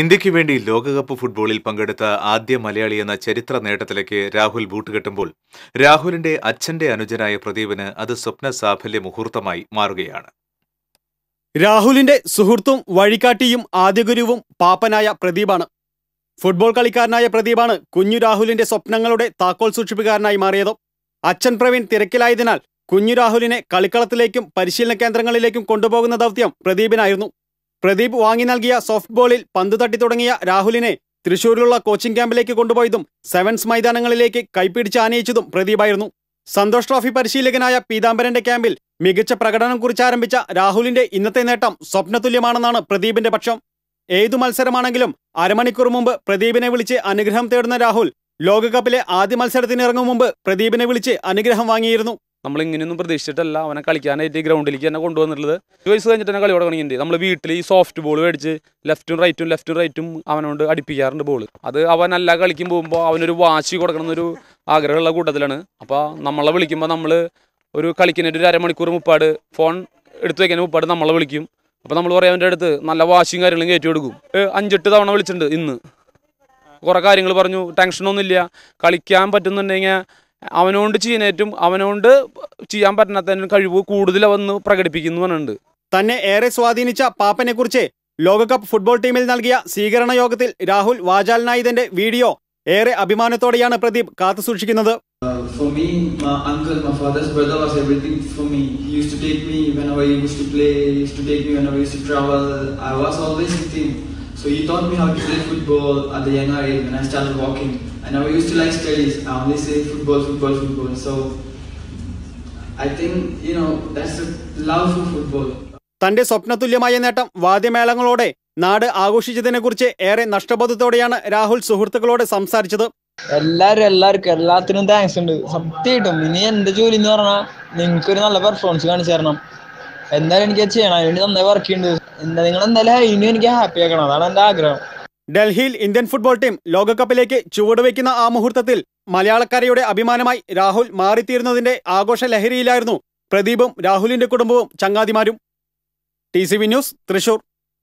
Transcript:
ഇന്ത്യയ്ക്ക് വേണ്ടി ലോകകപ്പ് ഫുട്ബോളിൽ പങ്കെടുത്ത ആദ്യ മലയാളി എന്ന ചരിത്ര നേട്ടത്തിലേക്ക് രാഹുൽ ബൂട്ടുകെട്ടുമ്പോൾ രാഹുലിന്റെ അച്ഛന്റെ അനുജനായ പ്രദീപിന് അത് സ്വപ്ന സാഫല്യ മുഹൂർത്തമായി മാറുകയാണ് രാഹുലിന്റെ സുഹൃത്തും വഴികാട്ടിയും ആദ്യ ഗുരുവും പാപ്പനായ പ്രദീപാണ് ഫുട്ബോൾ കളിക്കാരനായ പ്രദീപാണ് കുഞ്ഞു രാഹുലിന്റെ സ്വപ്നങ്ങളുടെ താക്കോൽ സൂക്ഷിപ്പുകാരനായി മാറിയത് അച്ഛൻ പ്രവീൺ തിരക്കിലായതിനാൽ കുഞ്ഞു രാഹുലിനെ കളിക്കളത്തിലേക്കും പരിശീലന കേന്ദ്രങ്ങളിലേക്കും കൊണ്ടുപോകുന്ന ദൗത്യം പ്രദീപിനായിരുന്നു പ്രദീപ് വാങ്ങി നൽകിയ സോഫ്റ്റ് ബോളിൽ പന്ത് തട്ടി തുടങ്ങിയ രാഹുലിനെ തൃശൂരിലുള്ള കോച്ചിംഗ് ക്യാമ്പിലേക്ക് കൊണ്ടുപോയതും സെവൻസ് മൈതാനങ്ങളിലേക്ക് കൈപ്പിടിച്ച് ആനയിച്ചതും പ്രദീപായിരുന്നു സന്തോഷ് ട്രോഫി പരിശീലകനായ പീതാംബരന്റെ ക്യാമ്പിൽ മികച്ച പ്രകടനം കുറിച്ചാരംഭിച്ച രാഹുലിന്റെ ഇന്നത്തെ നേട്ടം സ്വപ്നതുല്യമാണെന്നാണ് പ്രദീപിന്റെ പക്ഷം ഏതു മത്സരമാണെങ്കിലും അരമണിക്കൂർ മുമ്പ് പ്രദീപിനെ വിളിച്ച് അനുഗ്രഹം തേടുന്ന രാഹുൽ ലോകകപ്പിലെ ആദ്യ മത്സരത്തിനിറങ്ങും മുമ്പ് പ്രദീപിനെ വിളിച്ച് അനുഗ്രഹം വാങ്ങിയിരുന്നു നമ്മൾ ഇങ്ങനെയൊന്നും പ്രതീക്ഷിച്ചിട്ടല്ല അവനെ കളിക്കാനായിട്ട് ഗ്രൗണ്ടിലേക്ക് തന്നെ കൊണ്ടുവന്നിട്ടുള്ളത് വയസ്സ് കഴിഞ്ഞിട്ട് തന്നെ കളി തുടങ്ങിയിട്ട് നമ്മൾ വീട്ടിൽ ഈ സോഫ്റ്റ് ബോൾ മേടിച്ച് ലെഫ്റ്റും റൈറ്റും ലെഫ്റ്റും റൈറ്റും അവനോട് അടിപ്പിക്കാറുണ്ട് ബോൾ അത് അവനല്ല കളിക്കും പോകുമ്പോൾ അവനൊരു വാശി കൊടുക്കണം എന്നൊരു ആഗ്രഹമുള്ള കൂട്ടത്തിലാണ് അപ്പോൾ നമ്മളെ വിളിക്കുമ്പോൾ നമ്മൾ ഒരു കളിക്കുന്നതിൻ്റെ ഒരു അരമണിക്കൂർ മുപ്പാട് ഫോൺ എടുത്തു വയ്ക്കാൻ മുപ്പാട് നമ്മളെ വിളിക്കും അപ്പോൾ നമ്മൾ പറയാം അവൻ്റെ അടുത്ത് നല്ല വാശിയും കാര്യങ്ങളും കയറ്റി കൊടുക്കും അഞ്ചെട്ട് തവണ വിളിച്ചിട്ടുണ്ട് ഇന്ന് കുറേ കാര്യങ്ങൾ പറഞ്ഞു ടെൻഷനൊന്നുമില്ല കളിക്കാൻ പറ്റുന്നുണ്ടെങ്കിൽ അവനോണ്ട് ചെയ്യാനായിട്ടും അവനോണ്ട് ചെയ്യാൻ പറ്റുന്നതിന് കഴിവ് കൂടുതൽ വന്ന് പ്രകടിപ്പിക്കുന്നു പറഞ്ഞിട്ടുണ്ട് തന്നെ ഏറെ സ്വാധീനിച്ച പാപ്പനെക്കുറിച്ച് ലോകകപ്പ് ഫുട്ബോൾ ടീമിൽ നൽകിയ സ്വീകരണ യോഗത്തിൽ രാഹുൽ നായിദന്റെ വീഡിയോ ഏറെ അഭിമാനത്തോടെയാണ് പ്രദീപ് കാത്തു For me, my uncle, my father's brother was everything for me. He used to take me whenever he used to play, he used to take me whenever he used to travel. I was always with him. So he taught me how to play football at the younger age when I started walking. And I used to like studies. I only say football, football, football. So I think, you know, that's the love for football. തന്റെ സ്വപ്നതുല്യമായ നേട്ടം വാദ്യമേളങ്ങളോടെ നാട് ആഘോഷിച്ചതിനെക്കുറിച്ച് ഏറെ നഷ്ടബോധത്തോടെയാണ് രാഹുൽ സുഹൃത്തുക്കളോട് സംസാരിച്ചത് എല്ലാരും എല്ലാവർക്കും എല്ലാത്തിനും താങ്ക്സ് ഉണ്ട് സത്യമായിട്ടും ഇനി എന്റെ ജോലി എന്ന് പറഞ്ഞാൽ നിങ്ങൾക്കൊരു നല്ല പെർഫോമൻസ് കാണിച്ചു തരണം എന്തായാലും എനിക്ക് ചെയ്യണം അതിന് നന്നായി വർക്ക് ചെയ്യുന്നുണ്ട് നിങ്ങൾ എനിക്ക് ഹാപ്പി ആക്കണം അതാണ് എന്റെ ആഗ്രഹം ഡൽഹിയിൽ ഇന്ത്യൻ ഫുട്ബോൾ ടീം ലോകകപ്പിലേക്ക് ചുവടുവെക്കുന്ന ആ മുഹൂർത്തത്തിൽ മലയാളക്കാരയുടെ അഭിമാനമായി രാഹുൽ മാറിത്തീരുന്നതിന്റെ ആഘോഷ ലഹരിയിലായിരുന്നു പ്രദീപും രാഹുലിന്റെ കുടുംബവും ചങ്ങാതിമാരും T C V news Thrissur